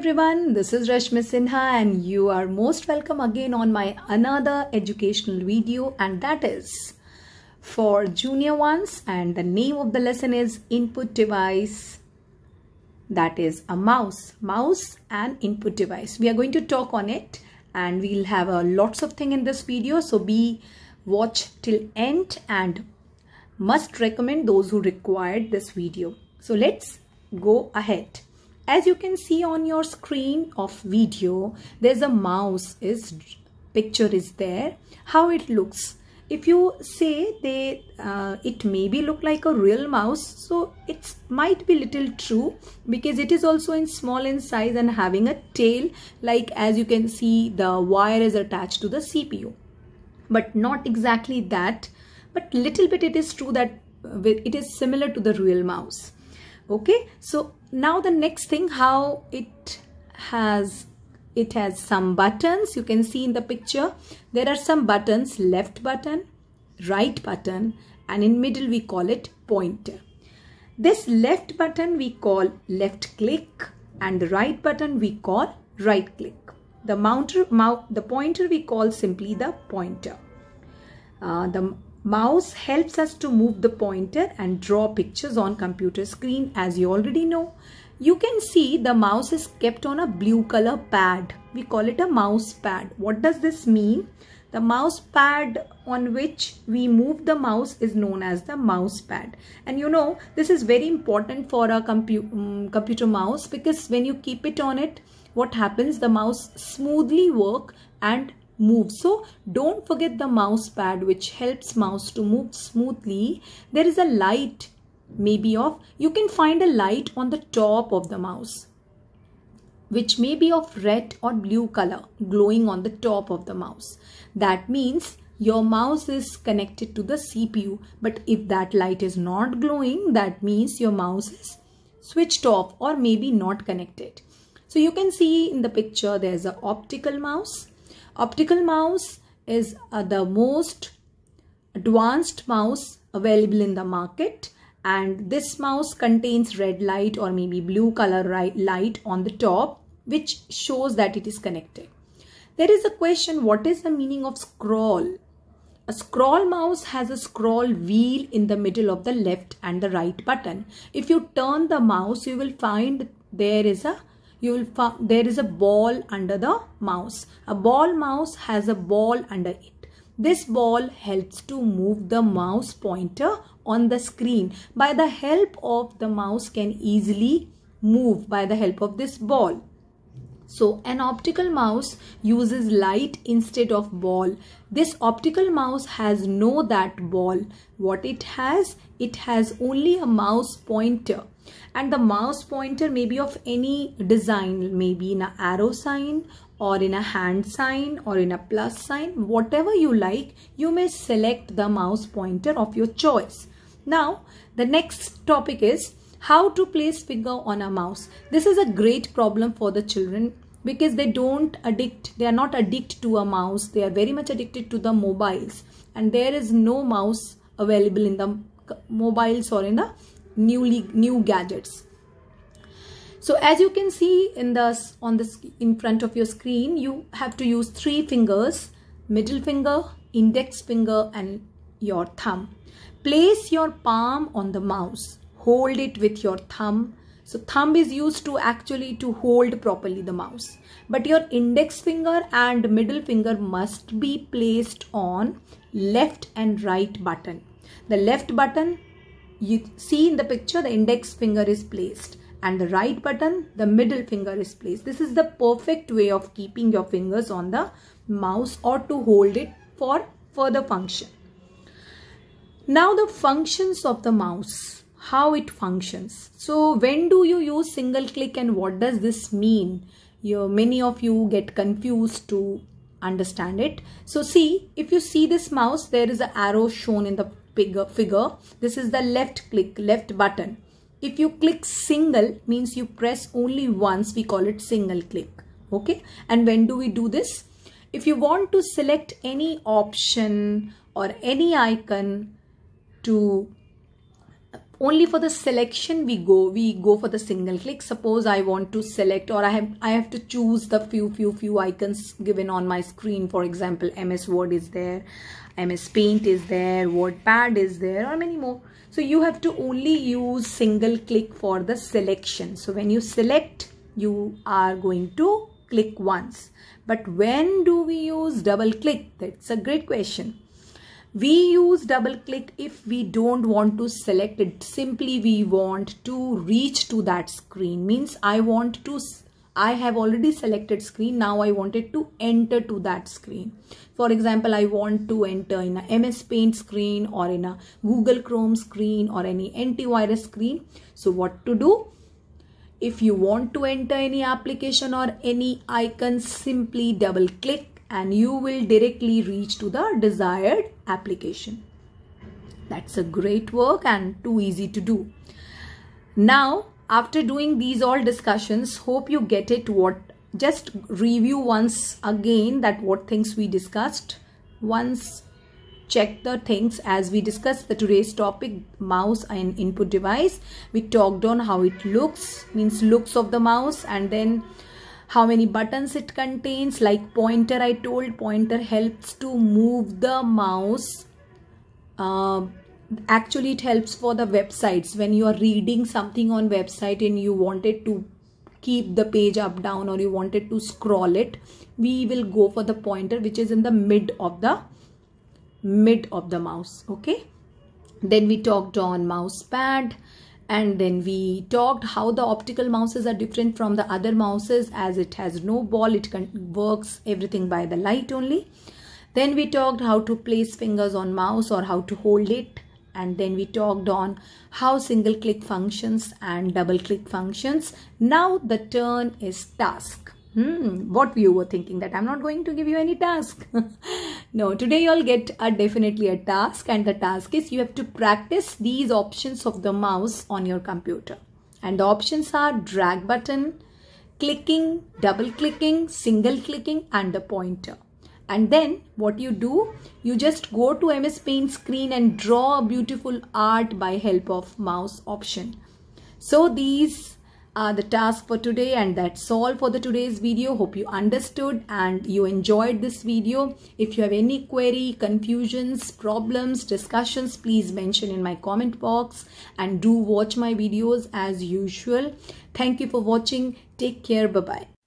everyone, this is Rashmi Sinha and you are most welcome again on my another educational video and that is for junior ones and the name of the lesson is input device that is a mouse, mouse and input device. We are going to talk on it and we'll have a lots of thing in this video so be watch till end and must recommend those who required this video. So let's go ahead as you can see on your screen of video there's a mouse is picture is there how it looks if you say they uh, it maybe look like a real mouse so it might be little true because it is also in small in size and having a tail like as you can see the wire is attached to the CPU but not exactly that but little bit it is true that uh, it is similar to the real mouse okay so now the next thing how it has it has some buttons you can see in the picture there are some buttons left button right button and in middle we call it pointer this left button we call left click and the right button we call right click the mounter the pointer we call simply the pointer uh, the Mouse helps us to move the pointer and draw pictures on computer screen as you already know. You can see the mouse is kept on a blue color pad. We call it a mouse pad. What does this mean? The mouse pad on which we move the mouse is known as the mouse pad. And you know, this is very important for a compu um, computer mouse because when you keep it on it, what happens? The mouse smoothly work and move. So don't forget the mouse pad which helps mouse to move smoothly. There is a light maybe of, you can find a light on the top of the mouse which may be of red or blue color glowing on the top of the mouse. That means your mouse is connected to the CPU but if that light is not glowing that means your mouse is switched off or maybe not connected. So you can see in the picture there's an optical mouse Optical mouse is uh, the most advanced mouse available in the market and this mouse contains red light or maybe blue color light on the top which shows that it is connected. There is a question what is the meaning of scroll? A scroll mouse has a scroll wheel in the middle of the left and the right button. If you turn the mouse you will find there is a you will there is a ball under the mouse. A ball mouse has a ball under it. This ball helps to move the mouse pointer on the screen. By the help of the mouse can easily move by the help of this ball. So an optical mouse uses light instead of ball. This optical mouse has no that ball. What it has? It has only a mouse pointer and the mouse pointer may be of any design maybe in a arrow sign or in a hand sign or in a plus sign whatever you like you may select the mouse pointer of your choice now the next topic is how to place finger on a mouse this is a great problem for the children because they don't addict they are not addicted to a mouse they are very much addicted to the mobiles and there is no mouse available in the mobiles or in the newly new gadgets so as you can see in this on this in front of your screen you have to use three fingers middle finger index finger and your thumb place your palm on the mouse hold it with your thumb so thumb is used to actually to hold properly the mouse. But your index finger and middle finger must be placed on left and right button. The left button you see in the picture the index finger is placed and the right button the middle finger is placed this is the perfect way of keeping your fingers on the mouse or to hold it for further function now the functions of the mouse how it functions so when do you use single click and what does this mean many of you get confused to understand it so see if you see this mouse there is an arrow shown in the figure, this is the left click, left button. If you click single means you press only once, we call it single click. Okay. And when do we do this? If you want to select any option or any icon to only for the selection we go we go for the single click suppose i want to select or i have i have to choose the few few few icons given on my screen for example ms word is there ms paint is there wordpad is there or many more so you have to only use single click for the selection so when you select you are going to click once but when do we use double click that's a great question we use double click if we don't want to select it. Simply we want to reach to that screen means I want to I have already selected screen. Now I wanted to enter to that screen. For example, I want to enter in a MS Paint screen or in a Google Chrome screen or any antivirus screen. So what to do? If you want to enter any application or any icon, simply double click and you will directly reach to the desired application. That's a great work and too easy to do. Now, after doing these all discussions, hope you get it what just review once again that what things we discussed. Once check the things as we discussed the today's topic mouse and input device we talked on how it looks means looks of the mouse and then how many buttons it contains like pointer I told pointer helps to move the mouse uh, actually it helps for the websites when you are reading something on website and you wanted to keep the page up down or you wanted to scroll it we will go for the pointer which is in the mid of the mid of the mouse okay then we talked on mouse pad and then we talked how the optical mouses are different from the other mouses as it has no ball it works everything by the light only then we talked how to place fingers on mouse or how to hold it and then we talked on how single click functions and double click functions now the turn is task Hmm, what you were thinking that I'm not going to give you any task. no, today you'll get a definitely a task and the task is you have to practice these options of the mouse on your computer. And the options are drag button, clicking, double clicking, single clicking and the pointer. And then what you do, you just go to MS Paint screen and draw a beautiful art by help of mouse option. So these uh, the task for today and that's all for the today's video. Hope you understood and you enjoyed this video. If you have any query, confusions, problems, discussions, please mention in my comment box and do watch my videos as usual. Thank you for watching. Take care. Bye-bye.